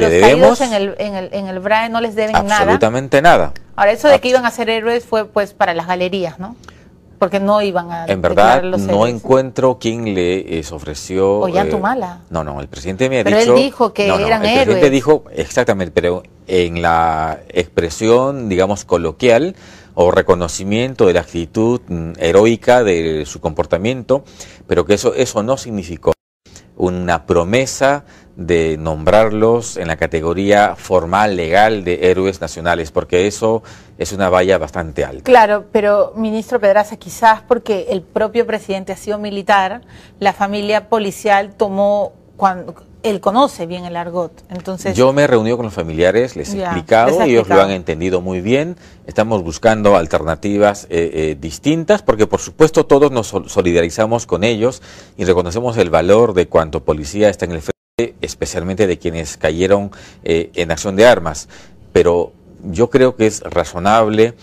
los debemos, caídos en el, en, el, en el BRAE no les deben nada. Absolutamente nada. Ahora, eso de que iban a ser héroes fue pues para las galerías, ¿no? Porque no iban a... En verdad, no encuentro quién les eh, ofreció... tu eh, mala. no, no, el presidente me ha dicho... Pero él dijo que eran héroes. El presidente dijo, exactamente, pero en la expresión, digamos, coloquial o reconocimiento de la actitud mm, heroica de su comportamiento, pero que eso, eso no significó una promesa de nombrarlos en la categoría formal legal de héroes nacionales, porque eso es una valla bastante alta. Claro, pero ministro Pedraza, quizás porque el propio presidente ha sido militar, la familia policial tomó cuando él conoce bien el argot. Entonces, Yo me he reunido con los familiares, les he explicado, ellos lo han entendido muy bien. Estamos buscando alternativas eh, eh, distintas, porque por supuesto todos nos solidarizamos con ellos y reconocemos el valor de cuanto policía está en el frente, especialmente de quienes cayeron eh, en acción de armas. Pero yo creo que es razonable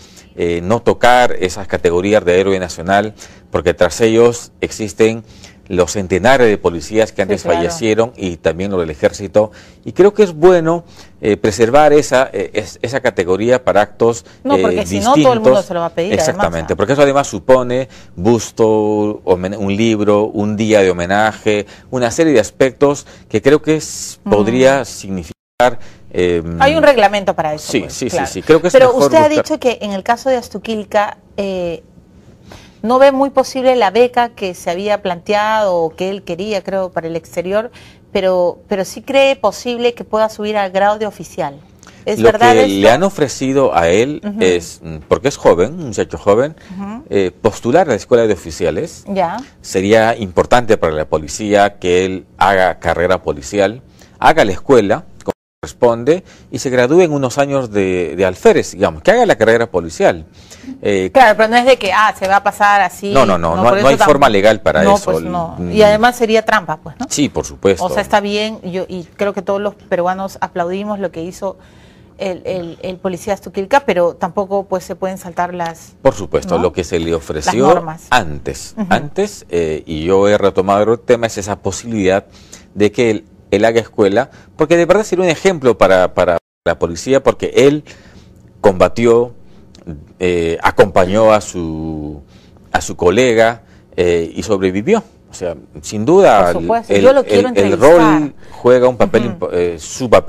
no tocar esas categorías de héroe nacional, porque tras ellos existen los centenares de policías que antes fallecieron y también los del ejército. Y creo que es bueno eh, preservar esa, eh, esa categoría para actos No, eh, porque si distintos. no todo el mundo se lo va a pedir. Exactamente, porque eso además supone busto, un libro, un día de homenaje, una serie de aspectos que creo que mm. podría significar... Em, Hay un reglamento para eso. Sí, pues, sí, sí, creo Pero usted ha dicho que en el caso de Astuquilca no ve muy posible la beca que se había planteado o que él quería, creo, para el exterior, pero, pero sí cree posible que pueda subir al grado de oficial. ¿Es Lo verdad que le han ofrecido a él es, mm, porque es joven, un muchacho joven, eh, postular a la escuela de oficiales. Ya. Sería importante para la policía que él haga carrera policial, haga la escuela corresponde y se gradúe en unos años de, de alférez, digamos, que haga la carrera policial. Eh, claro, pero no es de que, ah, se va a pasar así. No, no, no, no, hay forma legal para eso. Pues mm. Y además sería trampa, pues, ¿no? Sí, por supuesto. O sea, está bien, yo, y creo que todos los peruanos aplaudimos lo que hizo el, policía Stuquilca, pero tampoco pues se pueden saltar las... Por supuesto, lo que se le ofreció antes, antes, eh, y yo he retomado el tema, es esa posibilidad de que el el haga escuela, porque de verdad sería un ejemplo para, la policía, porque él combatió, eh, acompañó a su, a su colega eh, y sobrevivió. O sea, sin duda, el, rol juega un papel, eh, su papel.